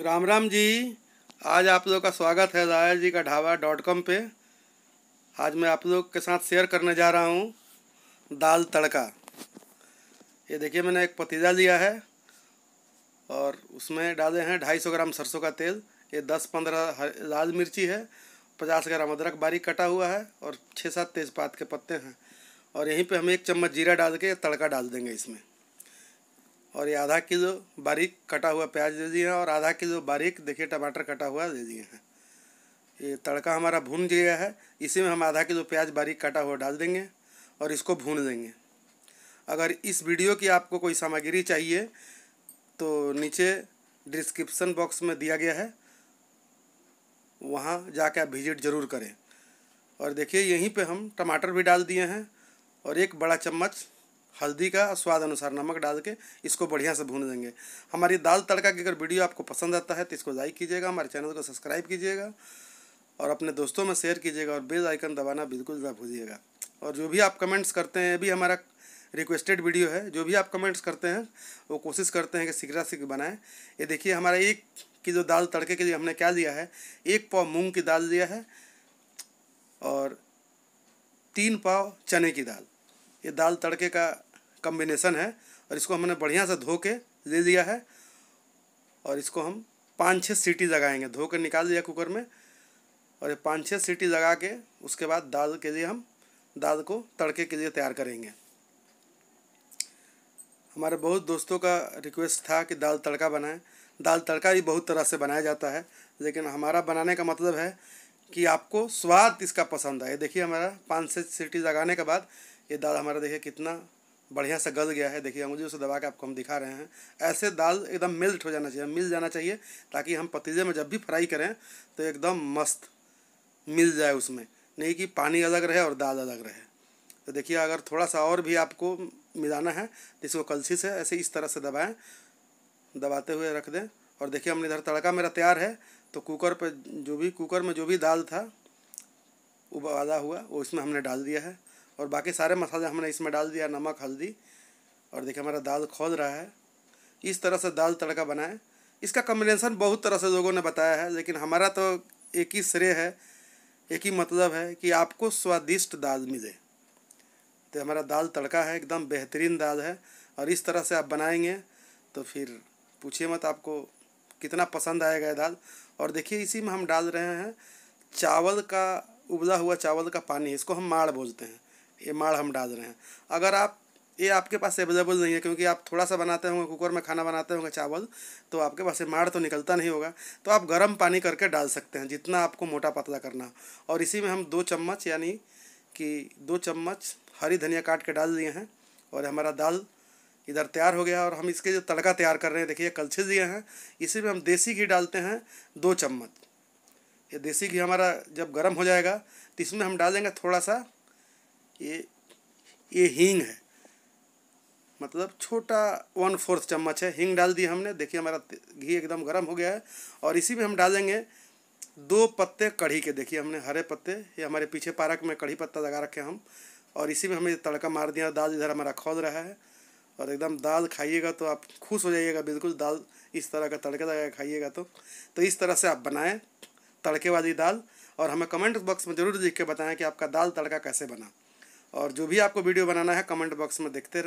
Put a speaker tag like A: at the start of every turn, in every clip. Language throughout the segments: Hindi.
A: राम राम जी आज आप लोग का स्वागत है राया जी का ढाबा डॉट कॉम पर आज मैं आप लोग के साथ शेयर करने जा रहा हूँ दाल तड़का ये देखिए मैंने एक पतीजा लिया है और उसमें डाले हैं ढाई सौ ग्राम सरसों का तेल ये दस पंद्रह लाल मिर्ची है पचास ग्राम अदरक बारीक कटा हुआ है और छः सात तेज़पात के पत्ते हैं और यहीं पे हम एक चम्मच जीरा डाल के तड़का डाल देंगे इसमें और ये आधा किलो बारीक कटा हुआ प्याज दे दिए हैं और आधा किलो बारीक देखिए टमाटर कटा हुआ दे दिए हैं ये तड़का हमारा भून गया है इसी में हम आधा किलो प्याज बारीक कटा हुआ डाल देंगे और इसको भून देंगे अगर इस वीडियो की आपको कोई सामग्री चाहिए तो नीचे डिस्क्रिप्सन बॉक्स में दिया गया है वहाँ जा आप विजिट ज़रूर करें और देखिए यहीं पर हम टमाटर भी डाल दिए हैं और एक बड़ा चम्मच हल्दी का स्वाद अनुसार नमक डाल के इसको बढ़िया से भून देंगे हमारी दाल तड़का की अगर वीडियो आपको पसंद आता है तो इसको लाइक कीजिएगा हमारे चैनल को सब्सक्राइब कीजिएगा और अपने दोस्तों में शेयर कीजिएगा और बेल आइकन दबाना बिल्कुल ना भूलिएगा और जो भी आप कमेंट्स करते हैं ये भी हमारा रिक्वेस्टेड वीडियो है जो भी आप कमेंट्स करते हैं वो कोशिश करते हैं कि सिकरा सिक बनाएं ये देखिए हमारा एक की जो दाल तड़के के लिए हमने क्या लिया है एक पाव मूंग की दाल लिया है और तीन पाव चने की दाल ये दाल तड़के का कम्बिनेसन है और इसको हमने बढ़िया से धो के ले लिया है और इसको हम पाँच छः सीटी लगाएंगे धो कर निकाल दिया कुकर में और ये पाँच छः सीटी लगा के उसके बाद दाल के लिए हम दाल को तड़के के लिए तैयार करेंगे हमारे बहुत दोस्तों का रिक्वेस्ट था कि दाल तड़का बनाएं दाल तड़का भी बहुत तरह से बनाया जाता है लेकिन हमारा बनाने का मतलब है कि आपको स्वाद इसका पसंद आए देखिए हमारा पाँच छः सीटी लगाने के बाद ये दाल हमारा देखिए कितना बढ़िया से गल गया है देखिए अंगुली उसे दबा के आपको हम दिखा रहे हैं ऐसे दाल एकदम मेल्ट हो जाना चाहिए मिल जाना चाहिए ताकि हम पतीजे में जब भी फ्राई करें तो एकदम मस्त मिल जाए उसमें नहीं कि पानी अलग रहे और दाल अलग रहे तो देखिए अगर थोड़ा सा और भी आपको मिलाना है तो इसको कलसी से ऐसे इस तरह से दबाएँ दबाते हुए रख दें और देखिए हमने इधर तड़का मेरा तैयार है तो कुकर पर जो भी कुकर में जो भी दाल था उबाला हुआ वो इसमें हमने डाल दिया है और बाकी सारे मसाले हमने इसमें डाल दिया नमक हल्दी और देखिए हमारा दाल खोल रहा है इस तरह से दाल तड़का बनाएं इसका कम्बिनेसन बहुत तरह से लोगों ने बताया है लेकिन हमारा तो एक ही श्रेय है एक ही मतलब है कि आपको स्वादिष्ट दाल मिले तो हमारा दाल तड़का है एकदम बेहतरीन दाल है और इस तरह से आप बनाएंगे तो फिर पूछिए मत आपको कितना पसंद आएगा ये दाल और देखिए इसी में हम डाल रहे हैं चावल का उबला हुआ चावल का पानी इसको हम माड़ बोलते हैं ये माड़ हम डाल रहे हैं अगर आप ये आपके पास अवेलेबल नहीं है क्योंकि आप थोड़ा सा बनाते होंगे कुकर में खाना बनाते होंगे चावल तो आपके पास ये माड़ तो निकलता नहीं होगा तो आप गर्म पानी करके डाल सकते हैं जितना आपको मोटा पतला करना और इसी में हम दो चम्मच यानी कि दो चम्मच हरी धनिया काट के डाल दिए हैं और हमारा दाल इधर तैयार हो गया और हम इसके जो तड़का तैयार कर रहे हैं देखिए कलछे दिए हैं इसी में हम देसी घी डालते हैं दो चम्मच ये देसी घी हमारा जब गर्म हो जाएगा तो इसमें हम डालेंगे थोड़ा सा ये ये हींग है मतलब छोटा वन फोर्थ चम्मच है हींग डाल दी हमने देखिए हमारा घी एकदम गर्म हो गया है और इसी में हम डालेंगे दो पत्ते कढ़ी के देखिए हमने हरे पत्ते ये हमारे पीछे पारक में कढ़ी पत्ता लगा रखे हम और इसी में हमें तड़का मार दिया दाल इधर हमारा खोद रहा है और एकदम दाल खाइएगा तो आप खुश हो जाइएगा बिल्कुल दाल इस तरह का तड़का लगा खाइएगा तो तो इस तरह से आप बनाएं तड़के वाली दाल और हमें कमेंट बॉक्स में ज़रूर लिख के बताएं कि आपका दाल तड़का कैसे बना और जो भी आपको वीडियो बनाना है कमेंट बॉक्स में देखते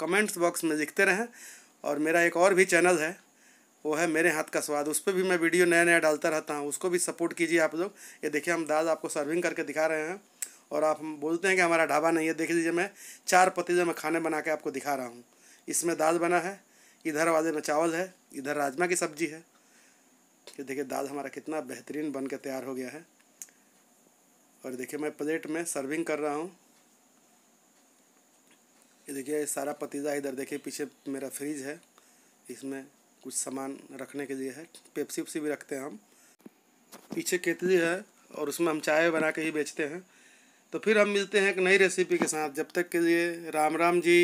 A: कमेंट्स बॉक्स में लिखते रहें और मेरा एक और भी चैनल है वो है मेरे हाथ का स्वाद उस पर भी मैं वीडियो नया नया डालता रहता हूँ उसको भी सपोर्ट कीजिए आप लोग ये देखिए हम दाल आपको सर्विंग करके दिखा रहे हैं और आप हम बोलते हैं कि हमारा ढाबा नहीं है देख लीजिए मैं चार पतीजे में खाने बना के आपको दिखा रहा हूँ इसमें दाल बना है इधर वाले में चावल है इधर राजमा की सब्जी है ये देखिए दाल हमारा कितना बेहतरीन बन के तैयार हो गया है और देखिए मैं प्लेट में सर्विंग कर रहा हूँ ये देखिए सारा पतीजा इधर देखिए पीछे मेरा फ्रिज है इसमें कुछ सामान रखने के लिए है पेप्सी उपसी भी रखते हैं हम पीछे केतली है और उसमें हम चाय बना के ही बेचते हैं तो फिर हम मिलते हैं एक नई रेसिपी के साथ जब तक के लिए राम राम जी